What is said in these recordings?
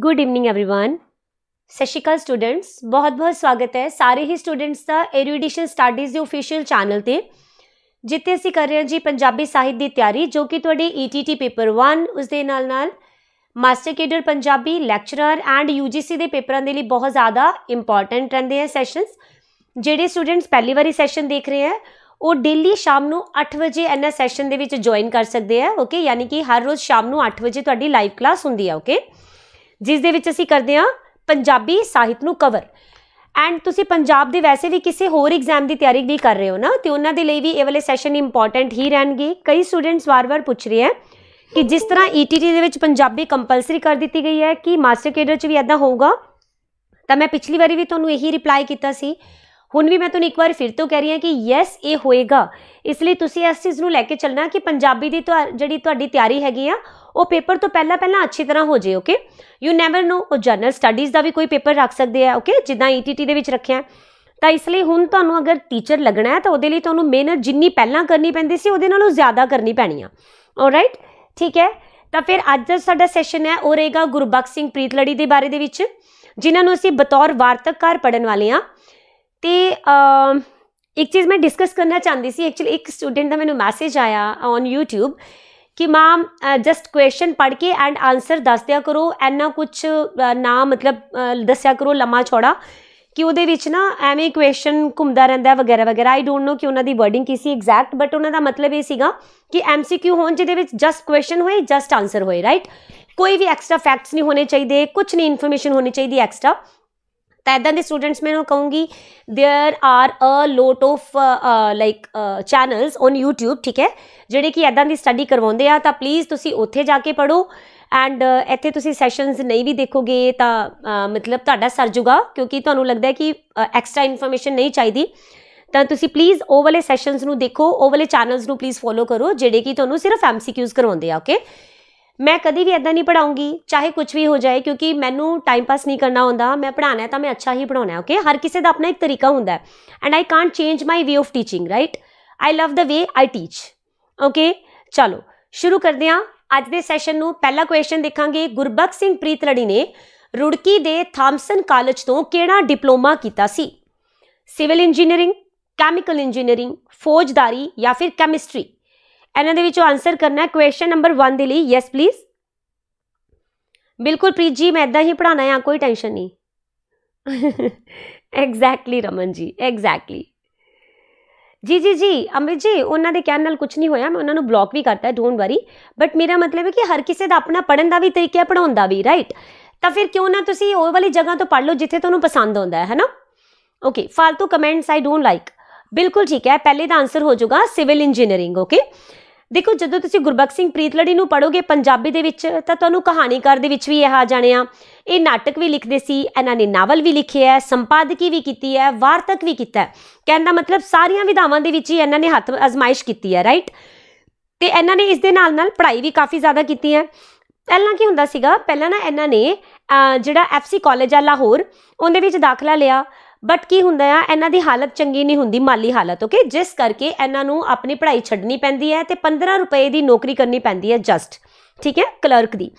good evening everyone ਸਤਿ students ਬਹੁਤ-ਬਹੁਤ ਸਵਾਗਤ ਹੈ ਸਾਰੇ ਹੀ ਸਟੂਡੈਂਟਸ ਦਾ ਐਰੂਡੀਸ਼ਨ ਸਟੱਡੀਜ਼ ਦੇ ਅਫੀਸ਼ੀਅਲ ਚੈਨਲ ਤੇ ਜਿੱਥੇ ਅਸੀਂ ਕਰ ਰਹੇ ਹਾਂ ਜੀ ਪੰਜਾਬੀ ਸਾਹਿਤ ਦੀ ਤਿਆਰੀ ਜੋ ਕਿ ਤੁਹਾਡੇ ਈਟੀਟੀ ਪੇਪਰ 1 ਉਸ ਦੇ ਨਾਲ-ਨਾਲ master cadre Punjabi lecturer and UGC ਦੇ ਪੇਪਰਾਂ ਦੇ ਲਈ ਬਹੁਤ ਜ਼ਿਆਦਾ ਇੰਪੋਰਟੈਂਟ ਰਹਿੰਦੇ ਹੈ ਸੈਸ਼ਨਸ ਜਿਹੜੇ ਸਟੂਡੈਂਟਸ ਪਹਿਲੀ ਵਾਰੀ ਸੈਸ਼ਨ ਦੇਖ ਰਹੇ ਹੈ ਉਹ ਡੇਲੀ ਸ਼ਾਮ ਨੂੰ 8 ਵਜੇ ਇਹਨਾਂ ਸੈਸ਼ਨ ਦੇ ਵਿੱਚ ਜੁਆਇਨ ਕਰ ਸਕਦੇ ਆ ਓਕੇ ਯਾਨੀ ਕਿ ਹਰ ਰੋਜ਼ ਸ਼ਾਮ ਨੂੰ 8 ਵਜੇ ਤੁਹਾਡੀ ਲਾਈਵ ਕਲਾਸ ਹੁੰਦੀ ਆ ਓਕੇ ਜਿਸ ਦੇ ਵਿੱਚ ਅਸੀਂ ਕਰਦੇ ਹਾਂ ਪੰਜਾਬੀ ਸਾਹਿਤ ਨੂੰ ਕਵਰ ਐਂਡ ਤੁਸੀਂ ਪੰਜਾਬ ਦੇ ਵੈਸੇ ਵੀ ਕਿਸੇ ਹੋਰ ਐਗਜ਼ਾਮ ਦੀ ਤਿਆਰੀ ਵੀ ਕਰ ਰਹੇ ਹੋ ਨਾ ਤੇ ਉਹਨਾਂ ਦੇ ਲਈ ਵੀ ਇਹ ਵਾਲੇ ਸੈਸ਼ਨ ਇੰਪੋਰਟੈਂਟ ਹੀ ਰਹਿਣਗੇ ਕਈ ਸਟੂਡੈਂਟਸ ਵਾਰ-ਵਾਰ ਪੁੱਛ ਰਹੇ ਆ ਕਿ ਜਿਸ ਤਰ੍ਹਾਂ ਈਟੀਟੀ e ਦੇ ਵਿੱਚ ਪੰਜਾਬੀ ਕੰਪਲਸਰੀ ਕਰ ਦਿੱਤੀ ਗਈ ਹੈ ਕਿ ਮਾਸਟਰ ਕੇਡਰ 'ਚ ਵੀ ਐਦਾਂ ਹੋਊਗਾ ਤਾਂ ਮੈਂ ਪਿਛਲੀ ਵਾਰੀ ਵੀ ਤੁਹਾਨੂੰ ਇਹੀ ਰਿਪਲਾਈ ਕੀਤਾ ਸੀ ਹੁਣ ਵੀ ਮੈਂ ਤੁਹਾਨੂੰ ਇੱਕ ਵਾਰ ਫਿਰ ਤੋਂ ਕਹਿ ਰਹੀ ਹਾਂ ਕਿ ਯੈਸ ਇਹ ਹੋਏਗਾ ਇਸ ਲਈ ਤੁਸੀਂ ਇਸ ਚੀਜ਼ ਨੂੰ ਲੈ ਕੇ ਚੱਲਣਾ ਕਿ ਪੰਜਾਬੀ ਦੀ ਜਿਹੜੀ ਤੁਹਾਡੀ ਤਿਆਰੀ ਹੈਗੀ ਆ ਉਹ ਪੇਪਰ ਤੋਂ ਪਹਿਲਾਂ ਪਹਿਲਾਂ ਅੱਛੀ ਤਰ੍ਹਾਂ ਹੋ ਜੇ ਓਕੇ ਯੂ ਨੈਵਰ ਨੋ ਉਹ ਜਨਰਲ ਸਟੱਡੀਜ਼ ਦਾ ਵੀ ਕੋਈ ਪੇਪਰ ਰੱਖ ਸਕਦੇ ਆ ਓਕੇ ਜਿੱਦਾਂ ਈਟੀਟੀ e ਦੇ ਵਿੱਚ ਰੱਖਿਆ ਤਾਂ ਇਸ ਲਈ ਹੁਣ ਤੁਹਾਨੂੰ ਅਗਰ ਟੀਚਰ ਲੱਗਣਾ ਹੈ ਤਾਂ ਉਹਦੇ ਲਈ ਤੁਹਾਨੂੰ ਮਿਹਨਤ ਜਿੰਨੀ ਪਹਿਲਾਂ ਕਰਨੀ ਪੈਂਦੀ ਸੀ ਉਹਦੇ ਨਾਲੋਂ ਜ਼ਿਆਦਾ ਕਰਨੀ ਪੈਣੀ ਆ ਆਲਰਾਈਟ ਠੀਕ ਹੈ ਤਾਂ ਫਿਰ ਅੱਜ ਦਾ ਸਾਡਾ ਸੈਸ਼ਨ ਹੈ ਉਹ ਰਹੇਗਾ ਗੁਰਬਖਸ਼ ਸਿੰਘ ਪ੍ਰੀਤਲੜੀ ਦੇ ਬਾਰੇ ਦੇ ਵਿੱਚ ਜਿਨ੍ਹਾਂ ਨੂੰ ਅਸੀਂ ਬਤੌਰ ਵਾਰਤਕਕਾਰ ਪੜਨ ਵਾਲੇ ਆ ਤੇ ਇੱਕ ਚੀਜ਼ ਮੈਂ ਡਿਸਕਸ ਕਰਨਾ ਚਾਹੁੰਦੀ ਸੀ ਐਕਚੁਅਲੀ ਇੱਕ ਸਟੂਡੈਂਟ ਦਾ ਮੈਨੂੰ ਮੈਸੇਜ ਆਇਆ ਔਨ YouTube ਕਿ ਮਾਮ ਜਸਟ ਕੁਐਸਚਨ ਪੜ੍ਹ ਕੇ ਐਂਡ ਆਨਸਰ ਦੱਸ ਦਿਆ ਕਰੋ ਐਨਾ ਕੁਝ ਨਾ ਮਤਲਬ ਦੱਸਿਆ ਕਰੋ ਲੰਮਾ ਛੋੜਾ ਕਿ ਉਹਦੇ ਵਿੱਚ ਨਾ ਐਵੇਂ ਕੁਐਸਚਨ ਘੁੰਮਦਾ ਰਹਿੰਦਾ ਵਗੈਰਾ ਵਗੈਰਾ ਆਈ ਡੋਨਟ ਨੋ ਕਿ ਉਹਨਾਂ ਦੀ ਵਰਡਿੰਗ ਕੀ ਸੀ ਐਗਜ਼ੈਕਟ ਬਟ ਉਹਨਾਂ ਦਾ ਮਤਲਬ ਇਹ ਸੀਗਾ ਕਿ ਐਮਸੀਕਿਊ ਹੋਣ ਜਿਹਦੇ ਵਿੱਚ ਜਸਟ ਕੁਐਸਚਨ ਹੋਏ ਜਸਟ ਆਨਸਰ ਹੋਏ ਰਾਈਟ ਕੋਈ ਵੀ ਐਕਸਟਰਾ ਫੈਕਟਸ ਨਹੀਂ ਹੋਣੇ ਚਾਹੀਦੇ ਕੁਝ ਨਹੀਂ ਇਨਫੋਰਮੇਸ਼ਨ ਹੋਣੀ ਚਾਹੀਦੀ ਐਕਸਟਰਾ ਤਾਂ ਇਦਾਂ ਦੇ ਸਟੂਡੈਂਟਸ ਮੈਂ ਉਹ ਕਹੂੰਗੀ there are a lot of like channels on YouTube ਠੀਕ ਹੈ ਜਿਹੜੇ ਕਿ ਇਦਾਂ ਦੀ ਸਟੱਡੀ ਕਰਵਾਉਂਦੇ ਆ ਤਾਂ ਪਲੀਜ਼ ਤੁਸੀਂ ਉੱਥੇ ਜਾ ਕੇ ਪੜੋ ਐਂਡ ਇੱਥੇ ਤੁਸੀਂ ਸੈਸ਼ਨਸ ਨਹੀਂ ਵੀ ਦੇਖੋਗੇ ਤਾਂ ਮਤਲਬ ਤੁਹਾਡਾ ਸਰ ਜੂਗਾ ਕਿਉਂਕਿ ਤੁਹਾਨੂੰ ਲੱਗਦਾ ਹੈ ਕਿ ਐਕਸਟਰਾ ਇਨਫੋਰਮੇਸ਼ਨ ਨਹੀਂ ਚਾਹੀਦੀ ਤਾਂ ਤੁਸੀਂ ਪਲੀਜ਼ ਉਹ ਵਾਲੇ ਸੈਸ਼ਨਸ ਨੂੰ ਦੇਖੋ ਉਹ ਵਾਲੇ ਚੈਨਲਸ ਨੂੰ ਪਲੀਜ਼ ਫੋਲੋ ਕਰੋ ਜਿਹੜੇ ਕਿ ਤੁਹਾਨੂੰ ਸਿਰਫ ਐਮਸੀਕਿਊਜ਼ ਕਰਵਾਉਂਦੇ ਆ ਓਕੇ ਮੈਂ ਕਦੀ ਵੀ ਐਦਾਂ ਨਹੀਂ ਪੜਾਉਂਗੀ ਚਾਹੇ ਕੁਝ ਵੀ ਹੋ ਜਾਏ ਕਿਉਂਕਿ ਮੈਨੂੰ ਟਾਈਮ ਪਾਸ ਨਹੀਂ ਕਰਨਾ ਹੁੰਦਾ ਮੈਂ ਪੜਾਣਾ ਹੈ ਤਾਂ ਮੈਂ ਅੱਛਾ ਹੀ ਪੜਾਉਣਾ ਹੈ ਓਕੇ ਹਰ ਕਿਸੇ ਦਾ ਆਪਣਾ ਇੱਕ ਤਰੀਕਾ ਹੁੰਦਾ ਹੈ and I can't change my way of teaching right I love the way I teach okay ਚਲੋ ਸ਼ੁਰੂ ਕਰਦੇ ਹਾਂ ਅੱਜ ਦੇ ਸੈਸ਼ਨ ਨੂੰ ਪਹਿਲਾ ਕੁਐਸਚਨ ਦੇਖਾਂਗੇ ਗੁਰਬਖਸ਼ ਸਿੰਘ ਪ੍ਰੀਤ ਲੜੀ ਨੇ ਰੁੜਕੀ ਦੇ ਥਾਮਸਨ ਕਾਲਜ ਤੋਂ ਕਿਹੜਾ ਡਿਪਲੋਮਾ ਕੀਤਾ ਸੀ ਸਿਵਲ ਇੰਜੀਨੀਅਰਿੰਗ ਕੈਮੀਕਲ ਇੰਜੀਨੀਅਰਿੰਗ ਫੌਜਦਾਰੀ ਜਾਂ ਫਿਰ ਕੈਮਿਸਟਰੀ ਇਹਨਾਂ ਦੇ ਵਿੱਚੋਂ ਆਨਸਰ ਕਰਨਾ ਹੈ ਕੁਐਸਚਨ ਨੰਬਰ 1 ਦੇ ਲਈ ਯੈਸ ਪਲੀਜ਼ ਬਿਲਕੁਲ ਪ੍ਰੀਤ ਜੀ ਮੈਂ ਇਦਾਂ ਹੀ ਪੜਾਣਾ ਹੈ ਕੋਈ ਟੈਨਸ਼ਨ ਨਹੀਂ ਐਗਜ਼ੈਕਟਲੀ ਰਮਨ ਜੀ ਐਗਜ਼ੈਕਟਲੀ ਜੀ ਜੀ ਜੀ ਅਮਿਤ ਜੀ ਉਹਨਾਂ ਦੇ ਕਹਿਣ ਨਾਲ ਕੁਝ ਨਹੀਂ ਹੋਇਆ ਮੈਂ ਉਹਨਾਂ ਨੂੰ ਬਲੌਕ ਵੀ ਕਰਤਾ ਡੋਨਟ ਵਰੀ ਬਟ ਮੇਰਾ ਮਤਲਬ ਹੈ ਕਿ ਹਰ ਕਿਸੇ ਦਾ ਆਪਣਾ ਪੜਨ ਦਾ ਵੀ ਤਰੀਕਾ ਪੜਾਉਣ ਦਾ ਵੀ ਰਾਈਟ ਤਾਂ ਫਿਰ ਕਿਉਂ ਨਾ ਤੁਸੀਂ ਉਹ ਵਾਲੀ ਜਗ੍ਹਾ ਤੋਂ ਪੜ ਲਓ ਜਿੱਥੇ ਤੁਹਾਨੂੰ ਪਸੰਦ ਆਉਂਦਾ ਹੈ ਹੈਨਾ ਓਕੇ ਫालतू ਕਮੈਂਟਸ ਆਈ ਡੋਨਟ ਲਾਈਕ ਬਿਲਕੁਲ ਠੀਕ ਹੈ ਪਹਿਲੇ ਦਾ ਆਨਸਰ ਹੋ ਜਾਊਗਾ ਸਿਵਲ ਇੰਜੀਨੀਅਰਿੰਗ ਓਕੇ ਦੇਖੋ ਜਦੋਂ ਤੁਸੀਂ ਗੁਰਬਖਸ਼ ਸਿੰਘ ਪ੍ਰੀਤਲੜੀ ਨੂੰ ਪੜੋਗੇ ਪੰਜਾਬੀ ਦੇ ਵਿੱਚ ਤਾਂ ਤੁਹਾਨੂੰ ਕਹਾਣੀਕਾਰ ਦੇ ਵਿੱਚ ਵੀ ਇਹ ਆ ਜਾਣਿਆ ਇਹ ਨਾਟਕ ਵੀ ਲਿਖਦੇ ਸੀ ਇਹਨਾਂ ਨੇ ਨਾਵਲ ਵੀ ਲਿਖਿਆ ਹੈ ਸੰਪਾਦਕੀ ਵੀ ਕੀਤੀ ਹੈ ਵਾਰਤਕ ਵੀ ਕੀਤਾ ਹੈ ਕਹਿੰਦਾ ਮਤਲਬ ਸਾਰੀਆਂ ਵਿਧਾਵਾਂ ਦੇ ਵਿੱਚ ਹੀ ਇਹਨਾਂ ਨੇ ਹੱਥ ਅਜ਼ਮਾਇਸ਼ ਕੀਤੀ ਹੈ ਰਾਈਟ ਤੇ ਇਹਨਾਂ ਨੇ ਇਸ ਦੇ ਨਾਲ ਨਾਲ ਪੜ੍ਹਾਈ ਵੀ ਕਾਫੀ ਜ਼ਿਆਦਾ ਕੀਤੀ ਹੈ ਪਹਿਲਾਂ ਕੀ ਹੁੰਦਾ ਸੀਗਾ ਪਹਿਲਾਂ ਨਾ ਇਹਨਾਂ ਨੇ ਜਿਹੜਾ ਐਫਸੀ ਕਾਲਜ ਆ ਲਾਹੌਰ ਉਹਦੇ ਵਿੱਚ ਦਾਖਲਾ ਲਿਆ ਬਟ ਕੀ ਹੁੰਦਾ ਆ ਇਹਨਾਂ ਦੀ ਹਾਲਤ ਚੰਗੀ ਨਹੀਂ ਹੁੰਦੀ ਮਾਲੀ ਹਾਲਤ ਓਕੇ ਜਿਸ ਕਰਕੇ ਇਹਨਾਂ ਨੂੰ ਆਪਣੀ ਪੜ੍ਹਾਈ ਛੱਡਣੀ ਪੈਂਦੀ ਹੈ ਤੇ 15 ਰੁਪਏ ਦੀ ਨੌਕਰੀ ਕਰਨੀ ਪੈਂਦੀ ਹੈ ਜਸਟ ਠੀਕ ਹੈ ਕਲਰਕ ਦੀ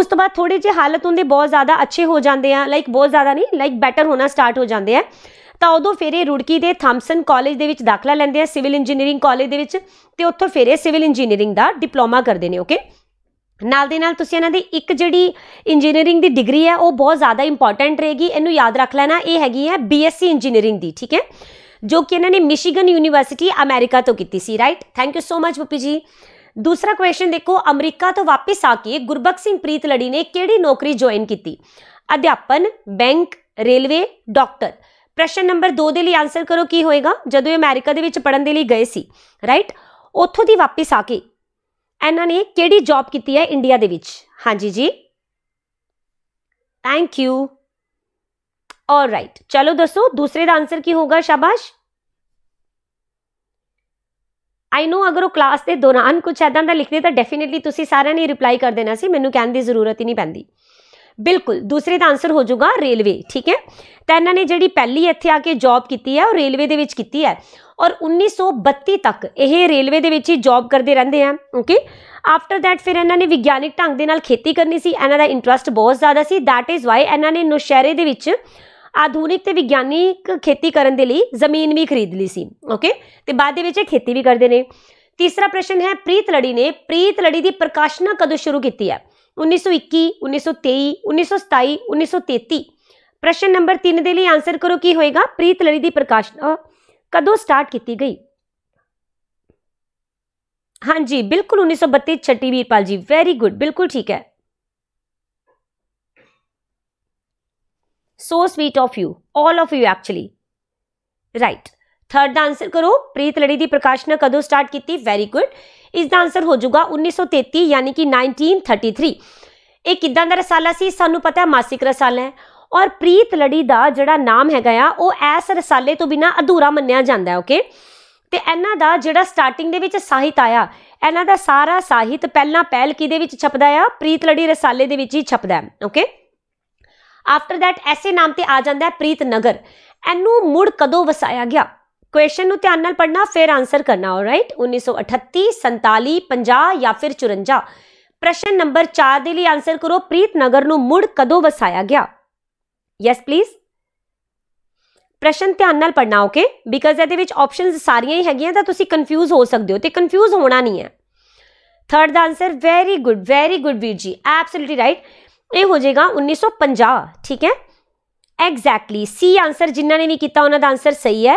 ਉਸ ਤੋਂ ਬਾਅਦ ਥੋੜੀ ਜਿਹੀ ਹਾਲਤ ਉਹਦੇ ਬਹੁਤ ਜ਼ਿਆਦਾ ਅੱਛੇ ਹੋ ਜਾਂਦੇ ਆ ਲਾਈਕ ਬਹੁਤ ਜ਼ਿਆਦਾ ਨਹੀਂ ਲਾਈਕ ਬੈਟਰ ਹੋਣਾ ਸਟਾਰਟ ਹੋ ਜਾਂਦੇ ਆ ਤਾਂ ਉਦੋਂ ਫਿਰ ਇਹ ਰੁੜਕੀ ਦੇ ਥਾਮਸਨ ਕਾਲਜ ਦੇ ਵਿੱਚ ਦਾਖਲਾ ਲੈਂਦੇ ਆ ਸਿਵਲ ਇੰਜੀਨੀਅਰਿੰਗ ਕਾਲਜ ਦੇ ਵਿੱਚ ਤੇ ਉੱਥੋਂ ਫਿਰ ਇਹ ਸਿਵਲ ਇੰਜੀਨੀਅਰਿੰਗ ਦਾ ਡਿਪਲੋਮਾ ਕਰਦੇ ਨੇ ਓਕੇ ਨਾਲ ਦੇ ਨਾਲ ਤੁਸੀਂ ਇਹਨਾਂ ਦੀ ਇੱਕ ਜਿਹੜੀ ਇੰਜੀਨੀਅਰਿੰਗ ਦੀ ਡਿਗਰੀ ਹੈ ਉਹ ਬਹੁਤ ਜ਼ਿਆਦਾ ਇੰਪੋਰਟੈਂਟ ਰਹੇਗੀ ਇਹਨੂੰ ਯਾਦ ਰੱਖ ਲੈਣਾ ਇਹ ਹੈਗੀ ਹੈ ਬੀਐਸਸੀ ਇੰਜੀਨੀਅਰਿੰਗ ਦੀ ਠੀਕ ਹੈ ਜੋ ਕਿ ਇਹਨਾਂ ਨੇ ਮਿਸ਼ੀਗਨ ਯੂਨੀਵਰਸਿਟੀ ਅਮਰੀਕਾ ਤੋਂ ਕੀਤੀ ਸੀ right thank you so much Pappi ji ਦੂਸਰਾ ਕੁਐਸਚਨ ਦੇਖੋ ਅਮਰੀਕਾ ਤੋਂ ਵਾਪਸ ਆ ਕੇ ਗੁਰਬਖਸ਼ ਸਿੰਘ ਪ੍ਰੀਤ ਲੜੀ ਨੇ ਕਿਹੜੀ ਨੌਕਰੀ ਜੁਆਇਨ ਕੀਤੀ ਅਧਿਆਪਨ ਬੈਂਕ ਰੇਲਵੇ ਡਾਕਟਰ ਪ੍ਰਸ਼ਨ ਨੰਬਰ 2 ਦੇ ਲਈ ਆਨਸਰ ਕਰੋ ਕੀ ਹੋਏਗਾ ਜਦੋਂ ਇਹ ਅਮਰੀਕਾ ਦੇ ਵਿੱਚ ਪੜਨ ਦੇ ਲਈ ਗਏ ਸੀ ਰਾਈਟ ਉੱਥੋਂ ਦੀ ਵਾਪਸ ਆ ਕੇ ਇਹਨਾਂ ਨੇ ਕਿਹੜੀ ਜੌਬ ਕੀਤੀ ਹੈ ਇੰਡੀਆ ਦੇ ਵਿੱਚ ਹਾਂਜੀ ਜੀ ਥੈਂਕ ਯੂ ਆਲ ਰਾਈਟ ਚਲੋ ਦੱਸੋ ਦੂਸਰੇ ਦਾ ਆਨਸਰ ਕੀ ਹੋਗਾ ਸ਼ਾਬਾਸ਼ ਆਈ نو ਅਗਰ ਉਹ ਕਲਾਸ ਦੇ ਦੌਰਾਨ ਕੁਝ ਐਦਾਂ ਦਾ ਲਿਖਦੇ ਤਾਂ ਡੈਫੀਨਿਟਲੀ ਤੁਸੀਂ ਸਾਰਿਆਂ ਨੇ ਰਿਪਲਾਈ ਕਰ ਦੇਣਾ ਸੀ ਮੈਨੂੰ ਕਹਿਣ ਦੀ ਜ਼ਰੂਰਤ ਹੀ ਨਹੀਂ ਪੈਂਦੀ ਬਿਲਕੁਲ ਦੂਸਰੇ ਦਾ ਆਨਸਰ ਹੋ ਜਾਊਗਾ ਰੇਲਵੇ ਠੀਕ ਹੈ ਤਾਂ ਇਹਨਾਂ ਨੇ ਜਿਹੜੀ ਪਹਿਲੀ ਇੱਥੇ ਆ ਕੇ ਜੌਬ ਕੀਤੀ ਹੈ ਉਹ ਰੇਲਵੇ ਦੇ ਵਿੱਚ ਕੀਤੀ ਹੈ ਔਰ 1932 ਤੱਕ ਇਹ ਰੇਲਵੇ ਦੇ ਵਿੱਚ ਹੀ ਜੌਬ ਕਰਦੇ ਰਹਿੰਦੇ ਆ ਓਕੇ ਆਫਟਰ ਥੈਟ ਫਿਰ ਇਹਨਾਂ ਨੇ ਵਿਗਿਆਨਿਕ ਢੰਗ ਦੇ ਨਾਲ ਖੇਤੀ ਕਰਨੀ ਸੀ ਇਹਨਾਂ ਦਾ ਇੰਟਰਸਟ ਬਹੁਤ ਜ਼ਿਆਦਾ ਸੀ ਥੈਟ ਇਜ਼ ਵਾਈ ਇਹਨਾਂ ਨੇ ਨੁਸ਼ਹਿਰੇ ਦੇ ਵਿੱਚ ਆਧੁਨਿਕ ਤੇ ਵਿਗਿਆਨਿਕ ਖੇਤੀ ਕਰਨ ਦੇ ਲਈ ਜ਼ਮੀਨ ਵੀ ਖਰੀਦ ਲਈ ਸੀ ਓਕੇ ਤੇ ਬਾਅਦ ਦੇ ਵਿੱਚ ਇਹ ਖੇਤੀ ਵੀ ਕਰਦੇ ਨੇ ਤੀਸਰਾ ਪ੍ਰਸ਼ਨ ਹੈ ਪ੍ਰੀਤ ਲੜੀ ਨੇ ਪ੍ਰੀਤ ਲੜੀ ਦੀ ਪ੍ਰਕਾਸ਼ਨਾ ਕਦੋਂ ਸ਼ੁਰੂ ਕੀਤੀ ਹੈ उन्नीस सौ इक्की उन्नीस सौ तेई उन्नीस सौ सताई उन्नीस सौ तेती प्रश्न नंबर तीन के लिए आंसर करो की होएगा प्रीत लड़ी की प्रकाश कदों स्टार्ट की गई हाँ जी बिल्कुल उन्नीस सौ बत्ती छठी वीरपाल जी वेरी गुड बिल्कुल ठीक है so sweet of you all of you actually right third answer करो प्रीत लड़ी की प्रकाशना कदों स्टार्ट की वेरी गुड ਇਸ ਦਾ ਆਨਸਰ ਹੋ ਜਾਊਗਾ 1933 ਯਾਨੀ ਕਿ 1933 ਇਹ ਕਿਦਾਂ ਦਾ ਰਸਾਲਾ ਸੀ ਸਾਨੂੰ ਪਤਾ ਹੈ ਮਾਸਿਕ ਰਸਾਲਾ ਹੈ ਔਰ ਪ੍ਰੀਤ ਲੜੀ ਦਾ ਜਿਹੜਾ ਨਾਮ ਹੈਗਾ ਆ ਉਹ ਐਸ ਰਸਾਲੇ ਤੋਂ ਬਿਨਾ ਅਧੂਰਾ ਮੰਨਿਆ ਜਾਂਦਾ ਹੈ ਓਕੇ ਤੇ ਇਹਨਾਂ ਦਾ ਜਿਹੜਾ ਸਟਾਰਟਿੰਗ ਦੇ ਵਿੱਚ ਸਾਹਿਤ ਆਇਆ ਇਹਨਾਂ ਦਾ ਸਾਰਾ ਸਾਹਿਤ ਪਹਿਲਾਂ ਪਹਿਲ ਕਿਦੇ ਵਿੱਚ ਛਪਦਾ ਆ ਪ੍ਰੀਤ ਲੜੀ ਰਸਾਲੇ ਦੇ ਵਿੱਚ ਹੀ ਛਪਦਾ ਹੈ ਓਕੇ ਆਫਟਰ ਥੈਟ ਐਸੇ ਨਾਮ ਤੇ ਆ ਜਾਂਦਾ ਹੈ ਪ੍ਰੀਤ ਨਗਰ ਇਹਨੂੰ ਮੁੜ ਕਦੋਂ ਵਸਾਇਆ ਗਿਆ ਕੁਐਸਚਨ ਨੂੰ ਧਿਆਨ ਨਾਲ ਪੜਨਾ ਫਿਰ ਆਨਸਰ ਕਰਨਾ ਆਲਰਾਈਟ 1938 47 50 ਜਾਂ ਫਿਰ 54 ਪ੍ਰਸ਼ਨ ਨੰਬਰ 4 ਦੇ ਲਈ ਆਨਸਰ ਕਰੋ ਪ੍ਰੀਤ ਨਗਰ ਨੂੰ ਮੁੜ ਕਦੋਂ ਵਸਾਇਆ ਗਿਆ ਯੈਸ ਪਲੀਜ਼ ਪ੍ਰਸ਼ਨ ਧਿਆਨ ਨਾਲ ਪੜਨਾ ਓਕੇ ਬਿਕਾਜ਼ ਇਹਦੇ ਵਿੱਚ ਆਪਸ਼ਨਸ ਸਾਰੀਆਂ ਹੀ ਹੈਗੀਆਂ ਤਾਂ ਤੁਸੀਂ ਕਨਫਿਊਜ਼ ਹੋ ਸਕਦੇ ਹੋ ਤੇ ਕਨਫਿਊਜ਼ ਹੋਣਾ ਨਹੀਂ ਹੈ ਥਰਡ ਦਾ answer very good very good ਵੀਰ ਜੀ ਐਬਸੋਲੂਟਲੀ ਰਾਈਟ ਇਹ ਹੋ ਜਾਏਗਾ 1950 ਠੀਕ ਹੈ ਐਗਜ਼ੈਕਟਲੀ ਸੀ ਆਨਸਰ ਜਿਨ੍ਹਾਂ ਨੇ ਵੀ ਕੀਤਾ ਉਹਨਾਂ ਦਾ ਆਨਸਰ ਸਹੀ ਹੈ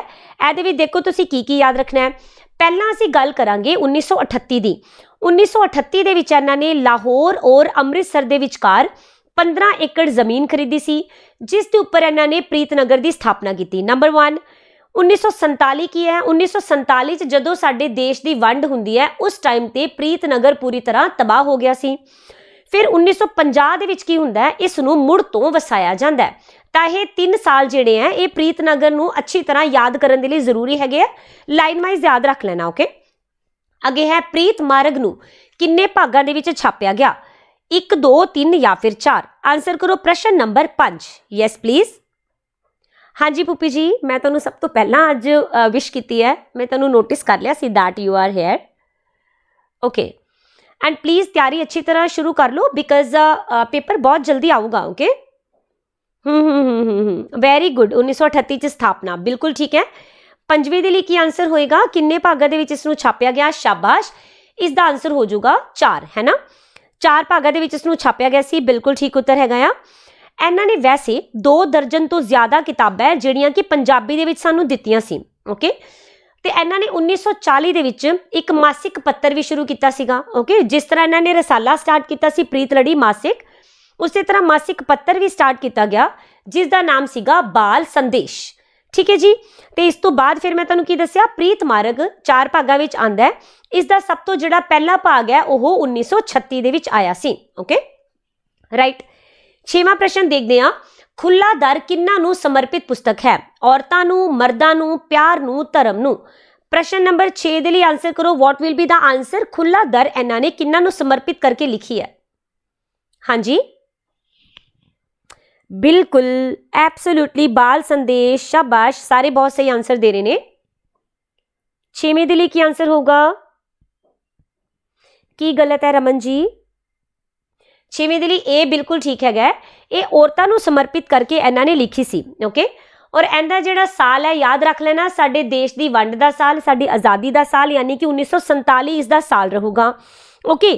ਇਹਦੇ ਵੀ ਦੇਖੋ ਤੁਸੀਂ ਕੀ ਕੀ ਯਾਦ ਰੱਖਣਾ ਹੈ ਪਹਿਲਾਂ ਅਸੀਂ ਗੱਲ ਕਰਾਂਗੇ 1938 ਦੀ 1938 ਦੇ ਵਿੱਚ ਇਹਨਾਂ ਨੇ ਲਾਹੌਰ ਔਰ ਅੰਮ੍ਰਿਤਸਰ ਦੇ ਵਿਚਕਾਰ 15 ਏਕੜ ਜ਼ਮੀਨ ਖਰੀਦੀ ਸੀ ਜਿਸ ਦੇ ਉੱਪਰ ਇਹਨਾਂ ਨੇ ਪ੍ਰੀਤਨਗਰ ਦੀ ਸਥਾਪਨਾ ਕੀਤੀ ਨੰਬਰ 1 1947 ਕੀ ਹੈ 1947 ਚ ਜਦੋਂ ਸਾਡੇ ਦੇਸ਼ ਦੀ ਵੰਡ ਹੁੰਦੀ ਹੈ ਉਸ ਟਾਈਮ ਤੇ ਪ੍ਰੀਤਨਗਰ ਪੂਰੀ ਤਰ੍ਹਾਂ ਤਬਾਹ ਹੋ ਗਿਆ ਸੀ ਫਿਰ 1950 ਦੇ ਵਿੱਚ ਕੀ ਹੁੰਦਾ ਹੈ ਇਸ ਨੂੰ ਮੁੜ ਤੋਂ ਵਸਾਇਆ ਜਾਂਦਾ ਹੈ ਤਾਂ ਇਹ 3 ਸਾਲ ਜਿਹੜੇ ਆ ਇਹ ਪ੍ਰੀਤ ਨਗਰ ਨੂੰ ਅੱਛੀ ਤਰ੍ਹਾਂ ਯਾਦ ਕਰਨ ਦੇ ਲਈ ਜ਼ਰੂਰੀ ਹੈਗੇ ਆ ਲਾਈਨ ਵਾਈਜ਼ ਯਾਦ ਰੱਖ ਲੈਣਾ ਓਕੇ ਅੱਗੇ ਹੈ ਪ੍ਰੀਤ ਮਾਰਗ ਨੂੰ ਕਿੰਨੇ ਭਾਗਾਂ ਦੇ ਵਿੱਚ ਛਾਪਿਆ ਗਿਆ 1 2 3 ਜਾਂ ਫਿਰ 4 ਆਨਸਰ ਕਰੋ ਪ੍ਰਸ਼ਨ ਨੰਬਰ 5 ਯੈਸ ਪਲੀਜ਼ ਹਾਂਜੀ ਪੁੱਪੀ ਜੀ ਮੈਂ ਤੁਹਾਨੂੰ ਸਭ ਤੋਂ ਪਹਿਲਾਂ ਅੱਜ ਵਿਸ਼ ਕੀਤੀ ਹੈ ਮੈਂ ਤੁਹਾਨੂੰ ਨੋਟਿਸ ਕਰ ਲਿਆ ਸੀ that you are here okay and please ਤਿਆਰੀ ਅੱਛੀ ਤਰ੍ਹਾਂ ਸ਼ੁਰੂ ਕਰ ਲਓ ਬਿਕਾਜ਼ ਪੇਪਰ ਬਹੁਤ ਜਲਦੀ ਆਊਗਾ ਓਕੇ ਵੈਰੀ ਗੁੱਡ 1938 ਚ ਸਥਾਪਨਾ ਬਿਲਕੁਲ ਠੀਕ ਹੈ ਪੰਜਵੇਂ ਦੇ ਲਈ ਕੀ ਆਨਸਰ ਹੋਏਗਾ ਕਿੰਨੇ ਭਾਗਾਂ ਦੇ ਵਿੱਚ ਇਸ ਨੂੰ ਛਾਪਿਆ ਗਿਆ ਸ਼ਾਬਾਸ਼ ਇਸ ਦਾ ਆਨਸਰ ਹੋ ਜਾਊਗਾ 4 ਹੈ ਨਾ ਚਾਰ ਭਾਗਾਂ ਦੇ ਵਿੱਚ ਇਸ ਨੂੰ ਛਾਪਿਆ ਗਿਆ ਸੀ ਬਿਲਕੁਲ ਠੀਕ ਉੱਤਰ ਹੈਗਾ ਆ ਇਹਨਾਂ ਨੇ ਵੈਸੇ 2 ਦਰਜਨ ਤੋਂ ਜ਼ਿਆਦਾ ਕਿਤਾਬਾਂ ਜਿਹੜੀਆਂ ਕਿ ਪੰਜਾਬੀ ਦੇ ਵਿੱਚ ਸਾਨੂੰ ਦਿੱਤੀਆਂ ਸੀ ਓਕੇ ਤੇ ਇਹਨਾਂ ਨੇ 1940 ਦੇ ਵਿੱਚ ਇੱਕ ਮਾਸਿਕ ਪੱਤਰ ਵੀ ਸ਼ੁਰੂ ਕੀਤਾ ਸੀਗਾ ਓਕੇ ਜਿਸ ਤਰ੍ਹਾਂ ਇਹਨਾਂ ਨੇ ਰਸਾਲਾ ਸਟਾਰਟ ਕੀਤਾ ਸੀ ਪ੍ਰੀਤ ਲੜੀ ਮਾਸਿਕ ਉਸੇ ਤਰ੍ਹਾਂ ਮਾਸਿਕ ਪੱਤਰ ਵੀ ਸਟਾਰਟ ਕੀਤਾ ਗਿਆ ਜਿਸ ਦਾ ਨਾਮ ਸੀਗਾ ਬਾਲ ਸੰਦੇਸ਼ ਠੀਕ ਹੈ ਜੀ ਤੇ ਇਸ ਤੋਂ ਬਾਅਦ ਫਿਰ ਮੈਂ ਤੁਹਾਨੂੰ ਕੀ ਦੱਸਿਆ ਪ੍ਰੀਤ ਮਾਰਗ ਚਾਰ ਭਾਗਾਂ ਵਿੱਚ ਆਂਦਾ ਹੈ ਇਸ ਦਾ ਸਭ ਤੋਂ ਜਿਹੜਾ ਪਹਿਲਾ ਭਾਗ ਹੈ ਉਹ 1936 ਦੇ ਵਿੱਚ ਆਇਆ ਸੀ ਓਕੇ ਰਾਈਟ ਛੇਵਾਂ ਪ੍ਰਸ਼ਨ ਦੇਖਦੇ ਹਾਂ ਖੁੱਲਾ ਦਰ ਕਿੰਨਾ ਨੂੰ ਸਮਰਪਿਤ ਪੁਸਤਕ ਹੈ ਔਰਤਾਂ ਨੂੰ ਮਰਦਾਂ ਨੂੰ ਪਿਆਰ ਨੂੰ ਧਰਮ ਨੂੰ ਪ੍ਰਸ਼ਨ ਨੰਬਰ 6 ਦੇ ਲਈ ਆਨਸਰ ਕਰੋ what will be the answer ਖੁੱਲਾ ਦਰ ਇਹਨਾਂ ਨੇ ਕਿੰਨਾ ਨੂੰ ਸਮਰਪਿਤ ਕਰਕੇ ਲਿਖੀ ਹੈ ਹਾਂਜੀ ਬਿਲਕੁਲ ਐਬਸੋਲੂਟਲੀ ਬਾਲ ਸੰਦੇਸ਼ ਸ਼ਾਬਾਸ਼ ਸਾਰੇ ਬਹੁਤ ਸਹੀ ਆਨਸਰ ਦੇ ਰਹੇ ਨੇ ਛੇਵੇਂ ਦੇ ਲਈ ਕੀ ਆਨਸਰ ਹੋਊਗਾ ਕੀ ਗਲਤ ਹੈ ਰਮਨ ਜੀ ਛੇਵੇਂ ਦੇ ਲਈ ਇਹ ਬਿਲਕੁਲ ਠੀਕ ਹੈਗਾ ਇਹ ਔਰਤਾਂ ਨੂੰ ਸਮਰਪਿਤ ਕਰਕੇ ਇਹਨਾਂ ਨੇ ਲਿਖੀ ਸੀ ਓਕੇ ਔਰ ਇਹਦਾ ਜਿਹੜਾ ਸਾਲ ਹੈ ਯਾਦ ਰੱਖ ਲੈਣਾ ਸਾਡੇ ਦੇਸ਼ ਦੀ ਵੰਡ ਦਾ ਸਾਲ ਸਾਡੀ ਆਜ਼ਾਦੀ ਦਾ ਸਾਲ ਯਾਨੀ ਕਿ 1947 ਇਸ ਦਾ ਸਾਲ ਰਹੂਗਾ ਓਕੇ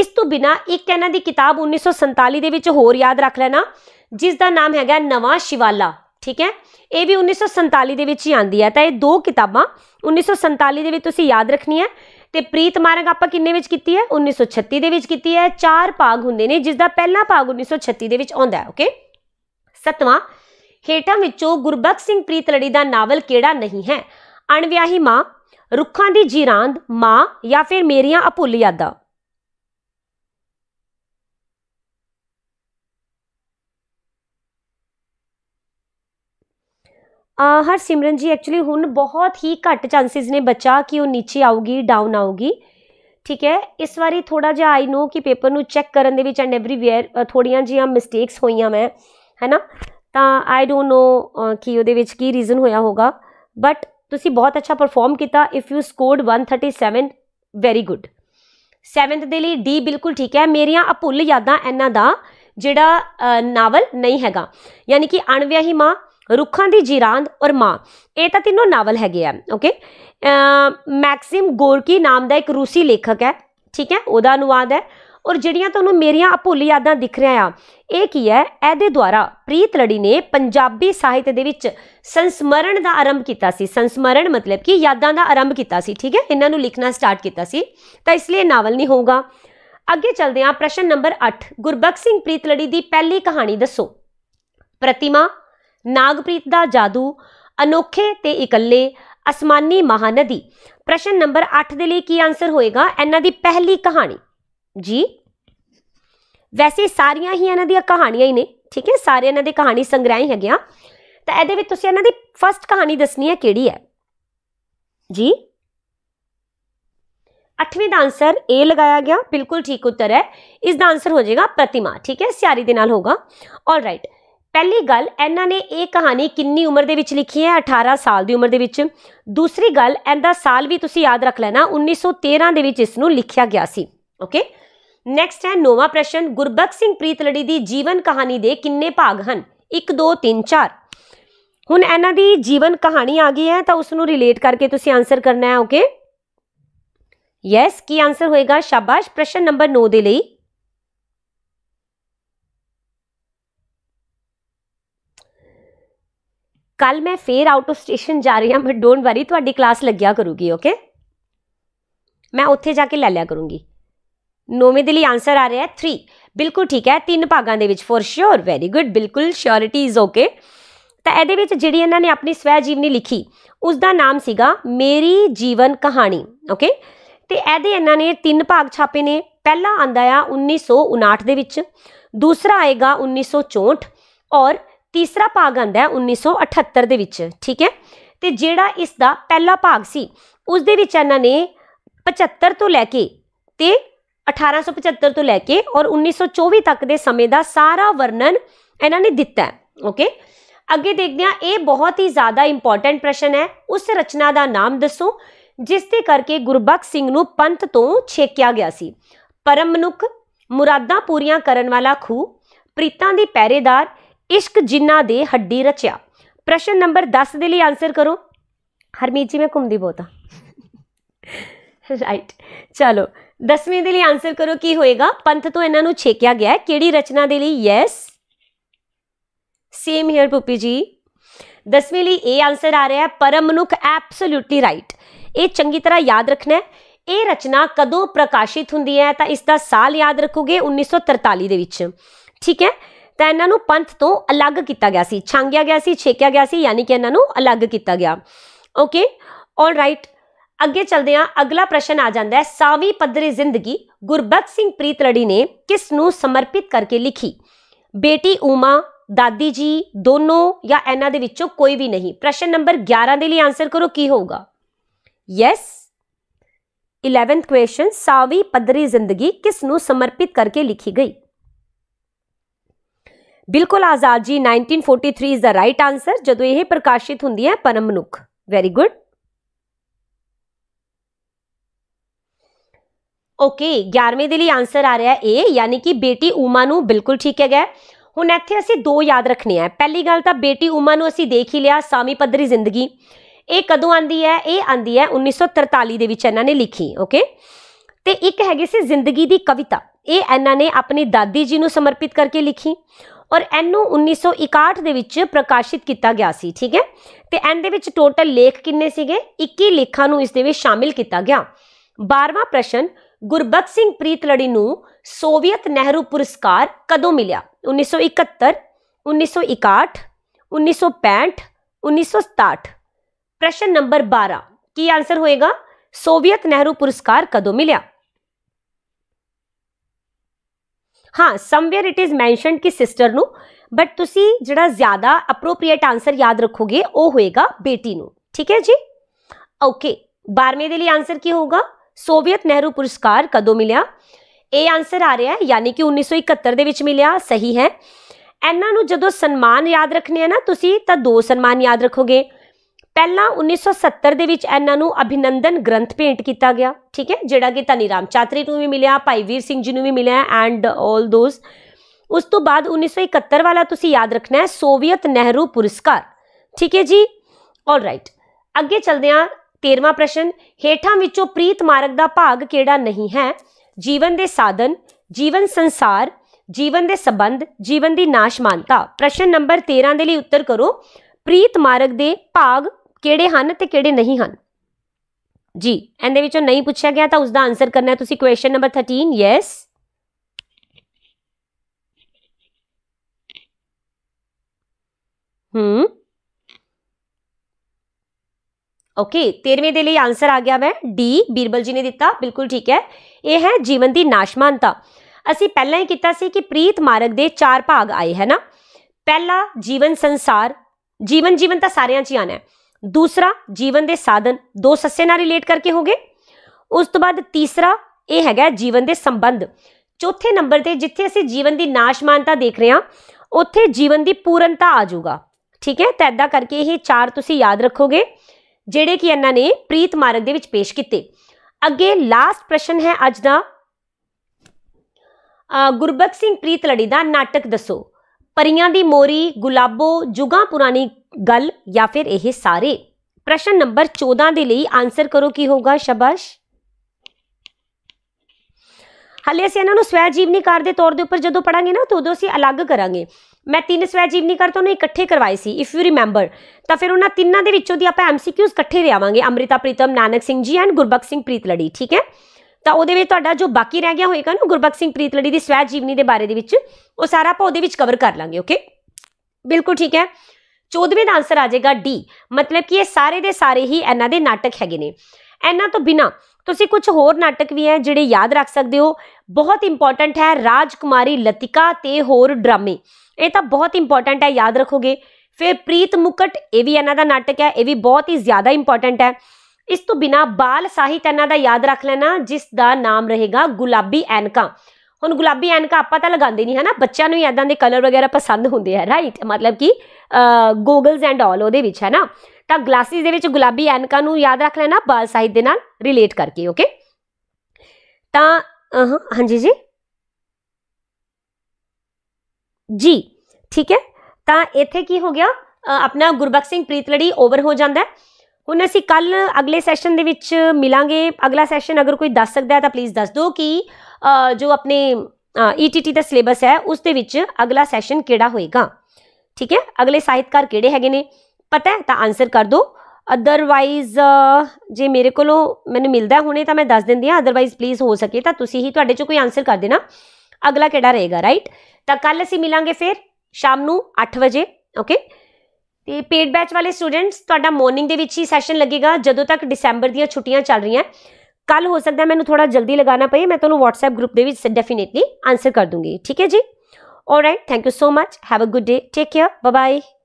ਇਸ ਤੋਂ ਬਿਨਾ ਇੱਕ ਇਹਨਾਂ ਦੀ ਕਿਤਾਬ 1947 ਦੇ ਵਿੱਚ ਹੋਰ ਯਾਦ ਰੱਖ ਲੈਣਾ ਜਿਸ ਦਾ ਨਾਮ ਹੈਗਾ ਨਵਾਂ ਸ਼ਿਵਾਲਾ ਠੀਕ ਹੈ ਇਹ ਵੀ 1947 ਦੇ ਵਿੱਚ ਹੀ ਆਂਦੀ ਹੈ ਤਾਂ ਇਹ ਦੋ ਕਿਤਾਬਾਂ 1947 ਦੇ ਵਿੱਚ ਤੁਸੀਂ ਯਾਦ ਰੱਖਣੀ ਹੈ ਤੇ ਪ੍ਰੀਤ ਮਾਰਗ ਆਪਾਂ ਕਿੰਨੇ ਵਿੱਚ ਕੀਤੀ ਹੈ 1936 ਦੇ ਵਿੱਚ ਕੀਤੀ ਹੈ ਚਾਰ ਭਾਗ ਹੁੰਦੇ ਨੇ ਜਿਸ ਦਾ ਪਹਿਲਾ ਭਾਗ 1936 ਦੇ ਵਿੱਚ ਆਉਂਦਾ ਹੈ ਓਕੇ ਸਤਵਾਂ ਹੇਠਾਂ ਵਿੱਚੋਂ ਗੁਰਬਖਸ਼ ਸਿੰਘ ਪ੍ਰੀਤ ਲੜੀ ਦਾ ਨਾਵਲ ਕਿਹੜਾ ਨਹੀਂ ਹੈ ਅਣਵਿਆਹੀ ਮਾਂ ਰੁੱਖਾਂ ਦੀ ਜੀਰਾਂਦ ਮਾਂ ਜਾਂ ਫਿਰ ਮੇਰੀਆਂ ਅਪੁੱਲ ਯਾਦਾਂ ਹਰਸਿਮਰਨ ਜੀ ਐਕਚੁਅਲੀ ਹੁਣ ਬਹੁਤ ਹੀ ਘੱਟ ਚਾਂਸਸ ਨੇ ਬਚਾ ਕਿ ਉਹ ਨੀਚੇ ਆਊਗੀ ਡਾਊਨ ਆਊਗੀ ਠੀਕ ਹੈ ਇਸ ਵਾਰੀ ਥੋੜਾ ਜਿਹਾ ਆਈ ਨੋ ਕਿ ਪੇਪਰ ਨੂੰ ਚੈੱਕ ਕਰਨ ਦੇ ਵਿੱਚ ਐਂਡ ਏਵਰੀਵੇਅਰ ਥੋੜੀਆਂ ਜੀਆਂ ਮਿਸਟੇਕਸ ਹੋਈਆਂ ਮੈਂ ਹੈਨਾ ਤਾਂ ਆਈ ਡੋਨਟ ਨੋ ਕਿ ਉਹਦੇ ਵਿੱਚ ਕੀ ਰੀਜ਼ਨ ਹੋਇਆ ਹੋਗਾ ਬਟ ਤੁਸੀਂ ਬਹੁਤ ਅੱਛਾ ਪਰਫਾਰਮ ਕੀਤਾ if you scored 137 very good 7th ਦੇ ਲਈ ਡੀ ਬਿਲਕੁਲ ਠੀਕ ਹੈ ਮੇਰੀਆਂ ਅਪੁੱਲ ਯਾਦਾਂ ਇਹਨਾਂ ਦਾ ਜਿਹੜਾ ਨਾਵਲ ਨਹੀਂ ਹੈਗਾ ਯਾਨੀ ਕਿ ਅਣਵਿਆਹੀ ਮਾਂ ਰੁੱਖਾਂ ਦੀ ਜੀਰਾਂਦ ਔਰ ਮਾਂ ਇਹ ਤਾਂ ਤਿੰਨੋਂ ਨਾਵਲ ਹੈਗੇ ਆ ਓਕੇ ਮੈਕਸਿਮ ਗੋਰਕੀ ਨਾਮ ਦਾ ਇੱਕ ਰੂਸੀ ਲੇਖਕ ਹੈ ਠੀਕ ਹੈ ਉਹਦਾ ਅਨੁਵਾਦ ਹੈ ਔਰ ਜਿਹੜੀਆਂ ਤੁਹਾਨੂੰ ਮੇਰੀਆਂ ਅਭੁੱਲ ਯਾਦਾਂ ਦਿਖ ਰਿਆ ਆ ਇਹ ਕੀ ਹੈ ਇਹਦੇ ਦੁਆਰਾ ਪ੍ਰੀਤ ਲੜੀ ਨੇ ਪੰਜਾਬੀ ਸਾਹਿਤ ਦੇ ਵਿੱਚ ਸੰਸਮਰਣ ਦਾ ਆਰੰਭ ਕੀਤਾ ਸੀ ਸੰਸਮਰਣ ਮਤਲਬ ਕਿ ਯਾਦਾਂ ਦਾ ਆਰੰਭ ਕੀਤਾ ਸੀ ਠੀਕ ਹੈ ਇਹਨਾਂ ਨੂੰ ਲਿਖਣਾ ਸਟਾਰਟ ਕੀਤਾ ਸੀ ਤਾਂ ਇਸ ਲਈ ਨਾਵਲ ਨਹੀਂ ਹੋਊਗਾ ਅੱਗੇ ਚਲਦੇ ਹਾਂ ਪ੍ਰਸ਼ਨ ਨੰਬਰ 8 ਗੁਰਬਖਸ਼ ਸਿੰਘ ਪ੍ਰੀਤ ਲੜੀ ਦੀ ਪਹਿਲੀ ਕਹਾਣੀ ਦੱਸੋ ਪ੍ਰਤਿਮਾ ਨਾਗਪ੍ਰੀਤ ਦਾ ਜਾਦੂ ਅਨੋਖੇ ਤੇ ਇਕੱਲੇ ਅਸਮਾਨੀ ਮਹਾਨਦੀ ਪ੍ਰਸ਼ਨ ਨੰਬਰ 8 ਦੇ ਲਈ ਕੀ ਆਨਸਰ ਹੋਏਗਾ ਇਹਨਾਂ ਦੀ ਪਹਿਲੀ ਕਹਾਣੀ ਜੀ ਵੈਸੇ ਸਾਰੀਆਂ ਹੀ ਇਹਨਾਂ ਦੀਆਂ ਕਹਾਣੀਆਂ ਹੀ ਨੇ ਠੀਕ ਹੈ ਸਾਰੇ ਇਹਨਾਂ ਦੇ ਕਹਾਣੀ ਸੰਗ੍ਰਹਿ ਹੀ ਆ ਤਾਂ ਇਹਦੇ ਵਿੱਚ ਤੁਸੀਂ ਇਹਨਾਂ ਦੀ ਫਰਸਟ ਕਹਾਣੀ ਦੱਸਣੀ ਹੈ ਕਿਹੜੀ ਹੈ ਜੀ 8ਵੇਂ ਦਾ ਆਨਸਰ A ਲਗਾਇਆ ਗਿਆ ਬਿਲਕੁਲ ਠੀਕ ਉੱਤਰ ਹੈ ਇਸ ਦਾ ਆਨਸਰ ਹੋ ਜਾਏਗਾ ਪ੍ਰਤਿਮਾ ਠੀਕ ਹੈ ਸਿਆਰੀ ਦੇ ਨਾਲ ਹੋਗਾ ਆਲ ਰਾਈਟ ਪਹਿਲੀ ਗੱਲ ਇਹਨਾਂ ਨੇ ਇਹ ਕਹਾਣੀ ਕਿੰਨੀ ਉਮਰ ਦੇ ਵਿੱਚ ਲਿਖੀ ਹੈ 18 ਸਾਲ ਦੀ ਉਮਰ ਦੇ ਵਿੱਚ ਦੂਸਰੀ ਗੱਲ ਇਹਦਾ ਸਾਲ ਵੀ ਤੁਸੀਂ ਯਾਦ ਰੱਖ ਲੈਣਾ 1913 ਦੇ ਵਿੱਚ ਇਸ ਨੂੰ ਲਿਖਿਆ ਗਿਆ ਸੀ ਓਕੇ ਨੈਕਸਟ ਹੈ ਨੋਵਾ ਪ੍ਰਸ਼ਨ ਗੁਰਬਖਸ਼ ਸਿੰਘ ਪ੍ਰੀਤਲੜੀ ਦੀ ਜੀਵਨ ਕਹਾਣੀ ਦੇ ਕਿੰਨੇ ਭਾਗ ਹਨ 1 2 3 4 ਹੁਣ ਇਹਨਾਂ ਦੀ ਜੀਵਨ ਕਹਾਣੀ ਆ ਗਈ ਹੈ ਤਾਂ ਉਸ ਨੂੰ ਰਿਲੇਟ ਕਰਕੇ ਤੁਸੀਂ ਆਨਸਰ ਕਰਨਾ ਹੈ ਓਕੇ ਯੈਸ ਕੀ ਆਨਸਰ ਹੋਏਗਾ ਸ਼ਾਬਾਸ਼ ਪ੍ਰਸ਼ਨ ਨੰਬਰ 9 ਦੇ ਲਈ ਕੱਲ ਮੈਂ ਫੇਰ ਆਊਟ ਆਫ ਸਟੇਸ਼ਨ ਜਾ ਰਹੀ ਹਾਂ ਬਟ ਡੋਨਟ ਵਰੀ ਤੁਹਾਡੀ ਕਲਾਸ ਲੱਗਿਆ ਕਰੂਗੀ ਓਕੇ ਮੈਂ ਉੱਥੇ ਜਾ ਕੇ ਲੈ ਲਿਆ ਕਰੂੰਗੀ ਨੌਵੇਂ ਦੇ ਲਈ ਆਨਸਰ ਆ ਰਿਹਾ ਹੈ 3 ਬਿਲਕੁਲ ਠੀਕ ਹੈ ਤਿੰਨ ਭਾਗਾਂ ਦੇ ਵਿੱਚ ਫॉर ਸ਼ੋਰ ਵੈਰੀ ਗੁੱਡ ਬਿਲਕੁਲ ਸ਼ੋਰਿਟੀ ਇਜ਼ ਓਕੇ ਤਾਂ ਇਹਦੇ ਵਿੱਚ ਜਿਹੜੀ ਇਹਨਾਂ ਨੇ ਆਪਣੀ ਸਵੈ ਜੀਵਨੀ ਲਿਖੀ ਉਸ ਦਾ ਨਾਮ ਸੀਗਾ ਮੇਰੀ ਜੀਵਨ ਕਹਾਣੀ ਓਕੇ ਤੇ ਇਹਦੇ ਇਹਨਾਂ ਨੇ ਤਿੰਨ ਭਾਗ ਛਾਪੇ ਨੇ ਪਹਿਲਾ ਆਂਦਾ ਆ 1959 ਦੇ ਵਿੱਚ ਦੂਸਰਾ ਆਏਗਾ 1964 ਔਰ ਤੀਸਰਾ ਭਾਗ ਆਂਦਾ ਹੈ 1978 ਦੇ ਵਿੱਚ ਠੀਕ ਹੈ ਤੇ ਜਿਹੜਾ ਇਸ ਦਾ ਪਹਿਲਾ ਭਾਗ ਸੀ ਉਸ ਦੇ ਵਿੱਚ ਇਹਨਾਂ ਨੇ 75 ਤੋਂ ਲੈ ਕੇ ਤੇ 1875 ਤੋਂ ਲੈ ਕੇ ਔਰ 1924 ਤੱਕ ਦੇ ਸਮੇਂ ਦਾ ਸਾਰਾ ਵਰਣਨ ਇਹਨਾਂ ਨੇ ਦਿੱਤਾ ਹੈ ਓਕੇ ਅੱਗੇ ਦੇਖਦੇ ਹਾਂ ਇਹ ਬਹੁਤ ਹੀ ਜ਼ਿਆਦਾ ਇੰਪੋਰਟੈਂਟ ਪ੍ਰਸ਼ਨ ਹੈ ਉਸ ਰਚਨਾ ਦਾ ਨਾਮ ਦੱਸੋ ਜਿਸ ਤੇ ਕਰਕੇ ਗੁਰਬਖਸ਼ ਸਿੰਘ ਨੂੰ ਪੰਥ ਤੋਂ ਛੇਕਿਆ ਗਿਆ ਸੀ ਪਰਮ ਮਨੁੱਖ ਮੁਰਾਦਾਂ ਪੂਰੀਆਂ ਕਰਨ ਵਾਲਾ ਖੂ ਪ੍ਰੀਤਾਂ ਦੀ ਪਹਿਰੇਦਾਰ ਇਸ਼ਕ ਜਿੰਨਾ ਦੇ ਹੱਡੀ ਰਚਿਆ ਪ੍ਰਸ਼ਨ ਨੰਬਰ 10 ਦੇ ਲਈ ਆਨਸਰ ਕਰੋ ਹਰਮੀਤ ਜੀ ਮੈਂ ਘੁੰਮਦੀ ਬੋਤਾ ਰਾਈਟ ਚਲੋ 10ਵੇਂ ਦੇ ਲਈ ਆਨਸਰ ਕਰੋ ਕੀ ਹੋਏਗਾ ਪੰਥ ਤੋਂ ਇਹਨਾਂ ਨੂੰ ਛੇਕਿਆ ਗਿਆ ਹੈ ਕਿਹੜੀ ਰਚਨਾ ਦੇ ਲਈ ਯੈਸ ਸੇਮ ਹੇਅਰ ਪੁੱਪੀ ਜੀ 10ਵੇਂ ਲਈ ਇਹ ਆਨਸਰ ਆ ਰਿਹਾ ਹੈ ਪਰਮਨੁਖ ਐਬਸੋਲੂਟਲੀ ਰਾਈਟ ਇਹ ਚੰਗੀ ਤਰ੍ਹਾਂ ਯਾਦ ਰੱਖਣਾ ਹੈ ਇਹ ਰਚਨਾ ਕਦੋਂ ਪ੍ਰਕਾਸ਼ਿਤ ਹੁੰਦੀ ਹੈ ਤਾਂ ਇਸ ਦਾ ਸਾਲ ਯਾਦ ਰੱਖੋਗੇ 1943 ਦੇ ਵਿੱਚ ਠੀਕ ਹੈ ਤਾਂ ਇਹਨਾਂ ਨੂੰ ਪੰਥ ਤੋਂ ਅਲੱਗ ਕੀਤਾ ਗਿਆ ਸੀ ਛਾਂਗਿਆ ਗਿਆ ਸੀ ਛੇਕਿਆ ਗਿਆ ਸੀ ਯਾਨੀ ਕਿ ਇਹਨਾਂ ਨੂੰ ਅਲੱਗ ਕੀਤਾ ਗਿਆ ਓਕੇ ਆਲ ਰਾਈਟ ਅੱਗੇ ਚਲਦੇ ਹਾਂ ਅਗਲਾ ਪ੍ਰਸ਼ਨ ਆ ਜਾਂਦਾ ਹੈ ਸਾਵੀ ਪੱਧਰੀ ਜ਼ਿੰਦਗੀ ਗੁਰਬਖਸ਼ ਸਿੰਘ ਪ੍ਰੀਤ ਲੜੀ ਨੇ ਕਿਸ ਨੂੰ ਸਮਰਪਿਤ ਕਰਕੇ ਲਿਖੀ ਬੇਟੀ ਉਮਾ ਦਾਦੀ ਜੀ ਦੋਨੋਂ ਜਾਂ ਇਹਨਾਂ ਦੇ ਵਿੱਚੋਂ ਕੋਈ ਵੀ ਨਹੀਂ ਪ੍ਰਸ਼ਨ ਨੰਬਰ 11 ਦੇ ਲਈ ਆਨਸਰ ਕਰੋ ਕੀ ਹੋਊਗਾ ਯੈਸ 11th ਕੁਐਸਚਨ ਸਾਵੀ ਪੱਧਰੀ ਜ਼ਿੰਦਗੀ ਕਿਸ ਨੂੰ ਸਮਰਪਿਤ ਕਰਕੇ ਲਿਖੀ ਗਈ ਬਿਲਕੁਲ ਆਜ਼ਾਦ ਜੀ 1943 ਇਜ਼ ਦਾ ਰਾਈਟ ਆਨਸਰ ਜਦੋਂ ਇਹ ਪ੍ਰਕਾਸ਼ਿਤ ਹੁੰਦੀ ਹੈ ਪਰਮ ਮਨੁੱਖ ਵੈਰੀ ਗੁੱਡ ਓਕੇ 11ਵੇਂ ਦੇ ਲਈ ਆਨਸਰ ਆ ਰਿਹਾ ਏ ਯਾਨੀ ਕਿ ਬੇਟੀ ਉਮਾ ਨੂੰ ਬਿਲਕੁਲ ਠੀਕ ਹੈਗਾ ਹੁਣ ਇੱਥੇ ਅਸੀਂ ਦੋ ਯਾਦ ਰੱਖਣੇ ਆ ਪਹਿਲੀ ਗੱਲ ਤਾਂ ਬੇਟੀ ਉਮਾ ਨੂੰ ਅਸੀਂ ਦੇਖ ਹੀ ਲਿਆ ਸਾਮੀ ਪੱਧਰੀ ਜ਼ਿੰਦਗੀ ਇਹ ਕਦੋਂ ਆਂਦੀ ਹੈ ਇਹ ਆਂਦੀ ਹੈ 1943 ਦੇ ਵਿੱਚ ਇਹਨਾਂ ਨੇ ਲਿਖੀ ਓਕੇ ਤੇ ਇੱਕ ਹੈਗੀ ਸੀ ਜ਼ਿੰਦਗੀ ਦੀ ਕਵਿਤਾ ਇਹ ਇਹਨਾਂ ਨੇ ਆਪਣੀ ਦਾਦੀ ਜੀ ਨੂੰ ਸਮਰਪਿਤ ਕਰਕੇ ਲਿਖੀ ਔਰ ਇਹਨੂੰ 1961 ਦੇ ਵਿੱਚ ਪ੍ਰਕਾਸ਼ਿਤ ਕੀਤਾ ਗਿਆ ਸੀ ਠੀਕ ਹੈ ਤੇ ਦੇ ਵਿੱਚ ਟੋਟਲ ਲੇਖ ਕਿੰਨੇ ਸੀਗੇ 21 ਲੇਖਾਂ ਨੂੰ ਇਸ ਦੇ ਵਿੱਚ ਸ਼ਾਮਿਲ ਕੀਤਾ ਗਿਆ 12ਵਾਂ ਪ੍ਰਸ਼ਨ ਗੁਰਬਖਸ਼ ਸਿੰਘ ਪ੍ਰੀਤਲੜੀ ਨੂੰ ਸੋਵੀਅਤ ਨਹਿਰੂ ਪੁਰਸਕਾਰ ਕਦੋਂ ਮਿਲਿਆ 1971 1961 1965 1967 ਪ੍ਰਸ਼ਨ ਨੰਬਰ 12 ਕੀ ਆਨਸਰ ਹੋਏਗਾ ਸੋਵੀਅਤ ਨਹਿਰੂ ਪੁਰਸਕਾਰ ਕਦੋਂ ਮਿਲਿਆ ਹਾਂ ਸਮਵੇਅਰ ਇਟ ਇਜ਼ ਮੈਂਸ਼ਨਡ ਕਿ ਸਿਸਟਰ ਨੂੰ ਬਟ ਤੁਸੀਂ ਜਿਹੜਾ ਜ਼ਿਆਦਾ ਅਪਰੋਪਰੀਏਟ ਆਨਸਰ ਯਾਦ ਰੱਖੋਗੇ ਉਹ ਹੋਏਗਾ ਬੇਟੀ ਨੂੰ ਠੀਕ ਹੈ ਜੀ ਓਕੇ 12ਵੇਂ ਦੇ ਲਈ ਆਨਸਰ ਕੀ ਹੋਊਗਾ ਸੋਵੀਅਤ ਨਹਿਰੂ ਪੁਰਸਕਾਰ ਕਦੋਂ ਮਿਲਿਆ ਇਹ ਆਨਸਰ ਆ ਰਿਹਾ ਹੈ ਯਾਨੀ ਕਿ 1971 ਦੇ ਵਿੱਚ ਮਿਲਿਆ ਸਹੀ ਹੈ ਇਹਨਾਂ ਨੂੰ ਜਦੋਂ ਸਨਮਾਨ ਯਾਦ ਰੱਖਣੇ ਆ ਨਾ ਤੁਸੀਂ ਤਾਂ ਦੋ ਸਨਮਾਨ ਯਾਦ ਰੱਖੋਗੇ ਪਹਿਲਾਂ 1970 ਦੇ ਵਿੱਚ ਇਹਨਾਂ ਨੂੰ ਅਭਿਨੰਦਨ ਗ੍ਰੰਥ ਭੇਂਟ ਕੀਤਾ ਗਿਆ ਠੀਕ ਹੈ ਜਿਹੜਾ ਕਿ ਰਾਮ ਚਾਤਰੀ ਨੂੰ ਵੀ ਮਿਲਿਆ ਭਾਈ ਵੀਰ ਸਿੰਘ ਜੀ ਨੂੰ ਵੀ ਮਿਲਿਆ ਐਂਡ 올 ਦੋਸ ਉਸ ਤੋਂ ਬਾਅਦ 1971 ਵਾਲਾ ਤੁਸੀਂ ਯਾਦ ਰੱਖਣਾ ਹੈ ਸੋਵੀਅਤ ਨਹਿਰੂ ਪੁਰਸਕਾਰ ਠੀਕ ਹੈ ਜੀ 올 ਰਾਈਟ ਅੱਗੇ ਚਲਦੇ ਹਾਂ 13ਵਾਂ ਪ੍ਰਸ਼ਨ ਹੇਠਾਂ ਵਿੱਚੋਂ ਪ੍ਰੀਤ ਮਾਰਗ ਦਾ ਭਾਗ ਕਿਹੜਾ ਨਹੀਂ ਹੈ ਜੀਵਨ ਦੇ ਸਾਧਨ ਜੀਵਨ ਸੰਸਾਰ ਜੀਵਨ ਦੇ ਸਬੰਧ ਜੀਵਨ ਦੀ ਨਾਸ਼ਮਾਨਤਾ ਪ੍ਰਸ਼ਨ ਨੰਬਰ 13 ਦੇ ਲਈ ਉੱਤਰ ਕਰੋ ਪ੍ਰੀਤ ਮਾਰਗ ਦੇ ਭਾਗ ਕਿਹੜੇ ਹਨ ਤੇ ਕਿਹੜੇ ਨਹੀਂ ਹਨ ਜੀ ਇਹਦੇ ਵਿੱਚੋਂ ਨਹੀਂ ਪੁੱਛਿਆ ਗਿਆ ਤਾਂ ਉਸ ਦਾ ਆਨਸਰ ਕਰਨਾ ਹੈ ਤੁਸੀਂ ਕੁਐਸਚਨ ਨੰਬਰ 13 ਯੈਸ ਹੂੰ ਓਕੇ 13ਵੇਂ ਦੇ ਲਈ ਆਨਸਰ ਆ ਗਿਆ ਮੈਂ ਡੀ ਬੀਰਬਲ ਜੀ ਨੇ ਦਿੱਤਾ ਬਿਲਕੁਲ ਠੀਕ ਹੈ ਇਹ ਹੈ ਜੀਵਨ ਦੀ ਨਾਸ਼ਮਾਨਤਾ ਅਸੀਂ ਪਹਿਲਾਂ ਹੀ ਕੀਤਾ ਸੀ ਕਿ ਪ੍ਰੀਤ ਮਾਰਗ ਦੇ ਚਾਰ ਭਾਗ ਆਏ ਹੈ ਨਾ ਪਹਿਲਾ ਜੀਵਨ ਸੰਸਾਰ ਜੀਵਨ ਜੀਵਨ ਤਾਂ ਸਾਰਿਆਂ 'ਚ ਹੀ ਆਣਾ ਹੈ ਦੂਸਰਾ ਜੀਵਨ ਦੇ ਸਾਧਨ ਦੋ ਸੱਸੇ ਨਾਲ ਰਿਲੇਟ ਕਰਕੇ ਹੋਗੇ ਉਸ ਤੋਂ ਬਾਅਦ ਤੀਸਰਾ ਇਹ ਹੈਗਾ ਜੀਵਨ ਦੇ ਸੰਬੰਧ ਚੌਥੇ ਨੰਬਰ ਤੇ ਜਿੱਥੇ ਅਸੀਂ ਜੀਵਨ ਦੀ ਨਾਸ਼ਮਾਨਤਾ ਦੇਖ ਰਹੇ ਹਾਂ ਉੱਥੇ ਜੀਵਨ ਦੀ ਪੂਰਨਤਾ ਆ ਜਾਊਗਾ ਠੀਕ ਹੈ ਤਾਂ ਇਦਾਂ ਕਰਕੇ ਇਹ ਚਾਰ ਤੁਸੀਂ ਯਾਦ ਰੱਖੋਗੇ ਜਿਹੜੇ ਕਿ ਇਹਨਾਂ ਨੇ ਪ੍ਰੀਤ ਮਾਰਗ ਦੇ ਵਿੱਚ ਪੇਸ਼ ਕੀਤੇ ਅੱਗੇ ਲਾਸਟ ਪ੍ਰਸ਼ਨ ਹੈ ਅੱਜ ਦਾ ਗੁਰਬਖਸ਼ ਸਿੰਘ ਪ੍ਰੀਤ ਲੜੀ ਦਾ ਨਾਟਕ ਦੱਸੋ ਪਰੀਆਂ ਦੀ ਮੋਰੀ ਗੁਲਾਬੋ ਜੁਗਾਂ ਪੁਰਾਣੀ ਗੱਲ ਜਾਂ ਫਿਰ ਇਹ ਸਾਰੇ ਪ੍ਰਸ਼ਨ ਨੰਬਰ 14 ਦੇ ਲਈ ਆਨਸਰ ਕਰੋ ਕੀ ਹੋਗਾ ਸ਼ਾਬਾਸ਼ ਹਲੇ ਅਸੀਂ ਇਹਨਾਂ ਨੂੰ ਸਵੈ ਜੀਵਨੀਕਾਰ ਦੇ ਤੌਰ ਦੇ ਉੱਪਰ ਜਦੋਂ ਪੜਾਂਗੇ ਨਾ ਤਦੋਂ ਅਸੀਂ ਅਲੱਗ ਕਰਾਂਗੇ ਮੈਂ ਤਿੰਨ ਸਵੈ ਜੀਵਨੀਕਾਰ ਤੁਹਾਨੂੰ ਇਕੱਠੇ ਕਰਵਾਏ ਸੀ ਇਫ ਯੂ ਰਿਮੈਂਬਰ ਤਾਂ ਫਿਰ ਉਹਨਾਂ ਤਿੰਨਾਂ ਦੇ ਵਿੱਚੋਂ ਦੀ ਆਪਾਂ ਐਮਸੀਕਿਊਜ਼ ਇਕੱਠੇ ਲਿਆਵਾਂਗੇ ਅੰਮ੍ਰਿਤਾ ਪ੍ਰੀਤਮ ਨਾਨਕ ਸਿੰਘ ਜੀ ਐਂਡ ਗੁਰਬਖਸ਼ ਸਿੰਘ ਪ੍ਰੀਤਲੜੀ ਠੀਕ ਹੈ ਤਾਂ ਉਹਦੇ ਵਿੱਚ ਤੁਹਾਡਾ ਜੋ ਬਾਕੀ ਰਹਿ ਗਿਆ ਹੋਏਗਾ ਨਾ ਗੁਰਬਖਸ਼ ਸਿੰਘ ਪ੍ਰੀਤਲੜੀ ਦੀ ਸਵੈ ਜੀਵਨੀ ਦੇ ਬਾਰੇ ਦੇ ਵਿੱਚ ਉਹ ਸਾਰਾ ਆਪਾਂ ਉਹਦੇ ਵਿੱਚ ਕਵਰ ਕਰ ਲਾਂਗੇ ਓਕੇ ਬਿਲਕੁਲ ਠੀਕ ਹੈ 14ਵੇਂ ਦਾ ਆਨਸਰ ਆ ਜਾਏਗਾ ਡੀ ਮਤਲਬ ਕਿ ਇਹ ਸਾਰੇ ਦੇ ਸਾਰੇ ਹੀ ਇਹਨਾਂ ਦੇ ਨਾਟਕ ਹੈਗੇ ਨੇ ਇਹਨਾਂ ਤੋਂ ਬਿਨਾ ਤੁਸੀਂ ਕੁਝ ਹੋਰ ਨਾਟਕ ਵੀ ਹੈ ਜਿਹੜੇ ਯਾਦ ਰੱਖ ਸਕਦੇ ਹੋ ਬਹੁਤ ਇੰਪੋਰਟੈਂਟ ਹੈ ਰਾਜਕੁਮਾਰੀ ਲਤਿਕਾ ਤੇ ਹੋਰ ਡਰਾਮੇ ਇਹ ਤਾਂ ਬਹੁਤ ਇੰਪੋਰਟੈਂਟ ਹੈ ਯਾਦ ਰੱਖੋਗੇ ਫਿਰ ਪ੍ਰੀਤ ਮੁਕਟ ਇਹ ਵੀ ਇਹਨਾਂ ਦਾ ਨਾਟਕ ਹੈ ਇਹ ਵੀ ਬਹੁਤ ਹੀ ਜ਼ਿਆਦਾ ਇੰਪੋਰਟੈਂਟ ਹੈ ਇਸ ਤੋਂ ਬਿਨਾ ਬਾਲ ਸਾਹਿਤ ਇਹਨਾਂ ਦਾ ਯਾਦ ਰੱਖ ਲੈਣਾ ਜਿਸ ਦਾ ਨਾਮ ਰਹੇਗਾ ਗੁਲਾਬੀ ਐਨਕਾਂ ਹੁਣ ਗੁਲਾਬੀ ਐਨਕਾ ਆਪਾਂ ਤਾਂ ਲਗਾਉਂਦੇ ਨਹੀਂ ਹਨਾ ਬੱਚਿਆਂ ਨੂੰ ਹੀ ਐਦਾਂ ਦੇ ਕਲਰ ਵਗੈਰਾ ਪਸੰਦ ਹੁੰਦੇ ਆ ਰਾਈਟ ਮਤਲਬ ਕਿ ਗੋਗਲਸ ਐਂਡ ਆਲ ਉਹਦੇ ਵਿੱਚ ਹੈ ਨਾ ਤਾਂ ਗਲਾਸਿਸ ਦੇ ਵਿੱਚ ਗੁਲਾਬੀ ਐਨਕਾ ਨੂੰ ਯਾਦ ਰੱਖ ਲੈਣਾ ਬਾਲ ਸਾਹਿਤ ਦੇ ਨਾਲ ਰਿਲੇਟ ਕਰਕੇ ਓਕੇ ਤਾਂ ਹਾਂਜੀ ਜੀ ਜੀ ਠੀਕ ਹੈ ਤਾਂ ਇੱਥੇ ਕੀ ਹੋ ਗਿਆ ਆਪਣਾ ਗੁਰਬਖਸ਼ ਸਿੰਘ ਪ੍ਰੀਤਲੜੀ ਓਵਰ ਹੋ ਜਾਂਦਾ ਹੁਣ ਅਸੀਂ ਕੱਲ ਅਗਲੇ ਸੈਸ਼ਨ ਦੇ ਵਿੱਚ ਮਿਲਾਂਗੇ ਅਗਲਾ ਸੈਸ਼ਨ ਅਗਰ ਕੋਈ ਦੱਸ ਸਕਦਾ ਹੈ ਤਾਂ ਪਲੀਜ਼ ਦੱਸ ਦਿਓ ਕਿ ਜੋ ਆਪਣੇ ਈਟੀਟੀ e ਦਾ ਸਿਲੇਬਸ ਹੈ ਉਸ ਦੇ ਵਿੱਚ ਅਗਲਾ ਸੈਸ਼ਨ ਕਿਹੜਾ ਹੋਏਗਾ ਠੀਕ ਹੈ ਅਗਲੇ ਸਾਹਿਤਕਾਰ ਕਿਹੜੇ ਹੈਗੇ ਨੇ ਪਤਾ ਹੈ ਤਾਂ ਆਨਸਰ ਕਰ ਦਿਓ ਅਦਰਵਾਈਜ਼ ਜੇ ਮੇਰੇ ਕੋਲੋਂ ਮੈਨੂੰ ਮਿਲਦਾ ਹੁਣੇ ਤਾਂ ਮੈਂ ਦੱਸ ਦਿੰਦੀ ਆ ਅਦਰਵਾਈਜ਼ ਪਲੀਜ਼ ਹੋ ਸਕੇ ਤਾਂ ਤੁਸੀਂ ਹੀ ਤੁਹਾਡੇ ਚੋਂ ਕੋਈ ਆਨਸਰ ਕਰ ਦੇਣਾ ਅਗਲਾ ਕਿਹੜਾ ਰਹੇਗਾ ਰਾਈਟ ਤਾਂ ਕੱਲ ਅਸੀਂ ਮਿਲਾਂਗੇ ਫਿਰ ਸ਼ਾਮ ਨੂੰ 8 ਵਜੇ ਓਕੇ ਤੇ ਪੇਡ ਬੈਚ ਵਾਲੇ ਸਟੂਡੈਂਟਸ ਤੁਹਾਡਾ ਮਾਰਨਿੰਗ ਦੇ ਵਿੱਚ ਹੀ ਸੈਸ਼ਨ ਲੱਗੇਗਾ ਜਦੋਂ ਤੱਕ ਡਿਸੰਬਰ ਦੀਆਂ ਛੁੱਟੀਆਂ ਚੱਲ ਰਹੀਆਂ ਕੱਲ ਹੋ ਸਕਦਾ ਮੈਨੂੰ ਥੋੜਾ ਜਲਦੀ ਲਗਾਣਾ ਪਏ ਮੈਂ ਤੁਹਾਨੂੰ WhatsApp ਗਰੁੱਪ ਦੇ ਵਿੱਚ ਡੈਫੀਨੇਟਲੀ ਆਨਸਰ ਕਰ ਦੂੰਗੀ ਠੀਕ ਹੈ ਜੀ alright thank you so much have a good day take care bye bye